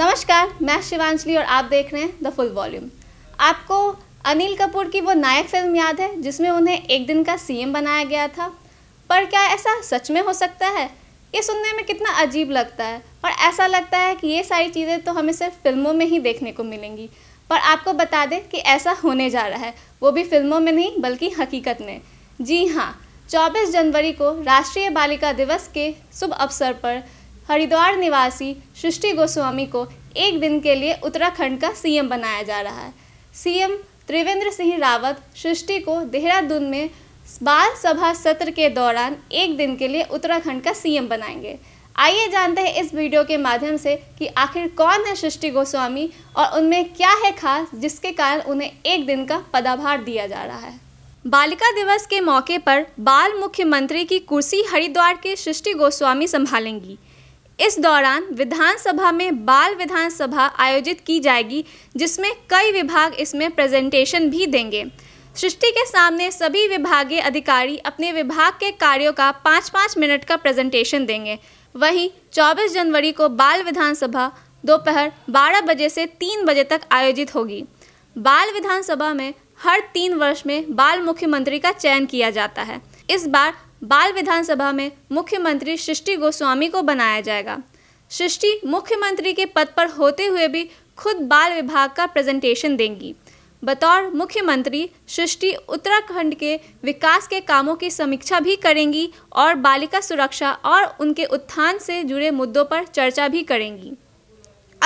नमस्कार मैं शिवांशली और आप देख रहे हैं द फुल वॉल्यूम आपको अनिल कपूर की वो नायक फिल्म याद है जिसमें उन्हें एक दिन का सीएम बनाया गया था पर क्या ऐसा सच में हो सकता है ये सुनने में कितना अजीब लगता है और ऐसा लगता है कि ये सारी चीज़ें तो हमें सिर्फ फिल्मों में ही देखने को मिलेंगी पर आपको बता दें कि ऐसा होने जा रहा है वो भी फिल्मों में नहीं बल्कि हकीकत में जी हाँ 24 जनवरी को राष्ट्रीय बालिका दिवस के शुभ अवसर पर हरिद्वार निवासी सृष्टि गोस्वामी को एक दिन के लिए उत्तराखंड का सीएम बनाया जा रहा है सीएम त्रिवेंद्र सिंह रावत सृष्टि को देहरादून में बाल सभा सत्र के दौरान एक दिन के लिए उत्तराखंड का सीएम बनाएंगे आइए जानते हैं इस वीडियो के माध्यम से कि आखिर कौन है सृष्टि गोस्वामी और उनमें क्या है खास जिसके कारण उन्हें एक दिन का पदाभार दिया जा रहा है बालिका दिवस के मौके पर बाल मुख्यमंत्री की कुर्सी हरिद्वार के सृष्टि गोस्वामी संभालेंगी इस दौरान विधानसभा में बाल विधानसभा आयोजित की जाएगी जिसमें कई विभाग इसमें प्रेजेंटेशन भी देंगे सृष्टि के सामने सभी विभागीय अधिकारी अपने विभाग के कार्यों का पाँच पाँच मिनट का प्रेजेंटेशन देंगे वहीं 24 जनवरी को बाल विधानसभा दोपहर 12 बजे से 3 बजे तक आयोजित होगी बाल विधानसभा में हर तीन वर्ष में बाल मुख्यमंत्री का चयन किया जाता है इस बार बाल विधानसभा में मुख्यमंत्री सृष्टि गोस्वामी को बनाया जाएगा सृष्टि मुख्यमंत्री के पद पर होते हुए भी खुद बाल विभाग का प्रेजेंटेशन देंगी बतौर मुख्यमंत्री सृष्टि उत्तराखंड के विकास के कामों की समीक्षा भी करेंगी और बालिका सुरक्षा और उनके उत्थान से जुड़े मुद्दों पर चर्चा भी करेंगी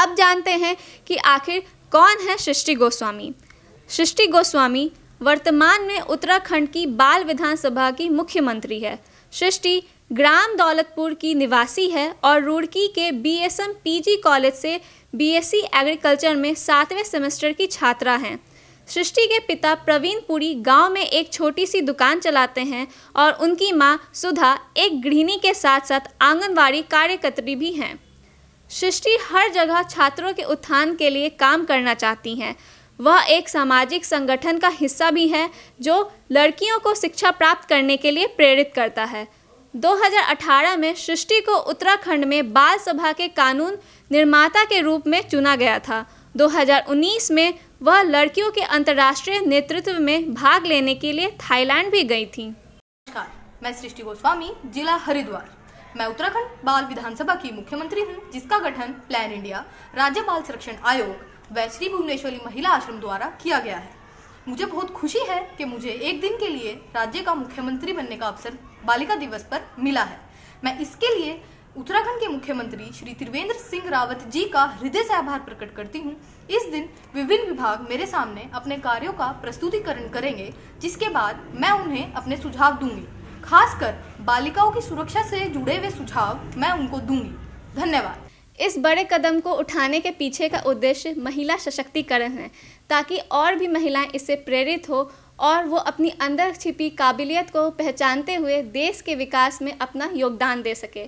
अब जानते हैं कि आखिर कौन है सृष्टि गोस्वामी सृष्टि गोस्वामी वर्तमान में उत्तराखंड की बाल विधानसभा की मुख्यमंत्री है सृष्टि ग्राम दौलतपुर की निवासी है और रुड़की के बीएसएम पीजी कॉलेज से बीएससी एग्रीकल्चर में सातवें सेमेस्टर की छात्रा हैं सृष्टि के पिता प्रवीण पुरी गांव में एक छोटी सी दुकान चलाते हैं और उनकी मां सुधा एक गृहिणी के साथ साथ आंगनवाड़ी कार्यकर्त्री भी हैं सृष्टि हर जगह छात्रों के उत्थान के लिए काम करना चाहती हैं वह एक सामाजिक संगठन का हिस्सा भी है जो लड़कियों को शिक्षा प्राप्त करने के लिए प्रेरित करता है 2018 में सृष्टि को उत्तराखंड में बाल सभा के कानून निर्माता के रूप में चुना गया था 2019 में वह लड़कियों के अंतर्राष्ट्रीय नेतृत्व में भाग लेने के लिए थाईलैंड भी गई थी नमस्कार मैं सृष्टि गोस्वामी जिला हरिद्वार मैं उत्तराखंड बाल विधानसभा की मुख्यमंत्री हूँ जिसका गठन प्लान इंडिया राज्य बाल संरक्षण आयोग वैश्री भुवनेश्वरी महिला आश्रम द्वारा किया गया है मुझे बहुत खुशी है कि मुझे एक दिन के लिए राज्य का मुख्यमंत्री बनने का अवसर बालिका दिवस पर मिला है मैं इसके लिए उत्तराखंड के मुख्यमंत्री श्री त्रिवेंद्र सिंह रावत जी का हृदय से आभार प्रकट करती हूँ इस दिन विभिन्न विभाग मेरे सामने अपने कार्यों का प्रस्तुतिकरण करेंगे जिसके बाद मैं उन्हें अपने सुझाव दूंगी खासकर बालिकाओं की सुरक्षा से जुड़े हुए सुझाव मैं उनको दूंगी धन्यवाद इस बड़े कदम को उठाने के पीछे का उद्देश्य महिला सशक्तिकरण है ताकि और भी महिलाएं इससे प्रेरित हो और वो अपनी अंदर छिपी काबिलियत को पहचानते हुए देश के विकास में अपना योगदान दे सके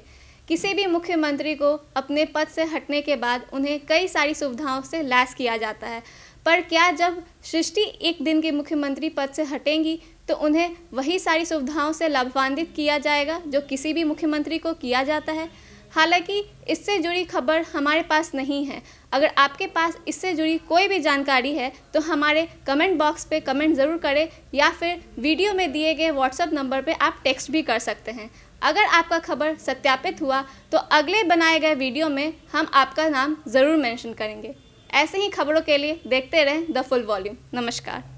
किसी भी मुख्यमंत्री को अपने पद से हटने के बाद उन्हें कई सारी सुविधाओं से लैस किया जाता है पर क्या जब सृष्टि एक दिन के मुख्यमंत्री पद से हटेंगी तो उन्हें वही सारी सुविधाओं से लाभान्वित किया जाएगा जो किसी भी मुख्यमंत्री को किया जाता है हालांकि इससे जुड़ी खबर हमारे पास नहीं है अगर आपके पास इससे जुड़ी कोई भी जानकारी है तो हमारे कमेंट बॉक्स पे कमेंट ज़रूर करें या फिर वीडियो में दिए गए व्हाट्सएप नंबर पे आप टेक्स्ट भी कर सकते हैं अगर आपका खबर सत्यापित हुआ तो अगले बनाए गए वीडियो में हम आपका नाम ज़रूर मैंशन करेंगे ऐसे ही खबरों के लिए देखते रहें द फुल वॉल्यूम नमस्कार